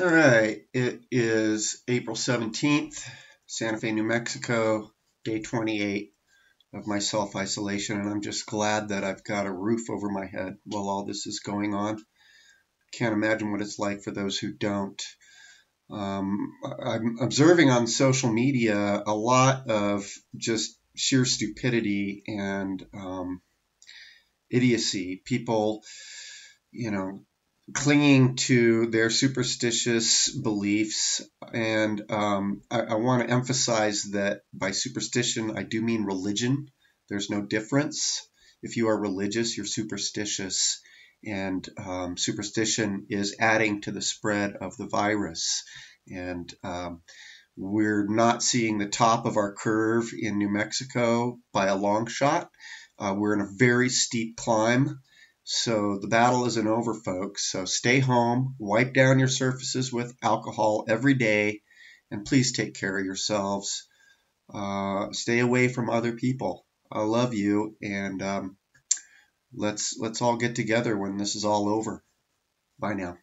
All right, it is April 17th, Santa Fe, New Mexico, day 28 of my self isolation, and I'm just glad that I've got a roof over my head while all this is going on. Can't imagine what it's like for those who don't. Um, I'm observing on social media a lot of just sheer stupidity and um, idiocy. People, you know, clinging to their superstitious beliefs. And um, I, I want to emphasize that by superstition, I do mean religion. There's no difference. If you are religious, you're superstitious. And um, superstition is adding to the spread of the virus. And um, we're not seeing the top of our curve in New Mexico by a long shot. Uh, we're in a very steep climb so the battle isn't over, folks. So stay home, wipe down your surfaces with alcohol every day, and please take care of yourselves. Uh, stay away from other people. I love you, and um, let's let's all get together when this is all over. Bye now.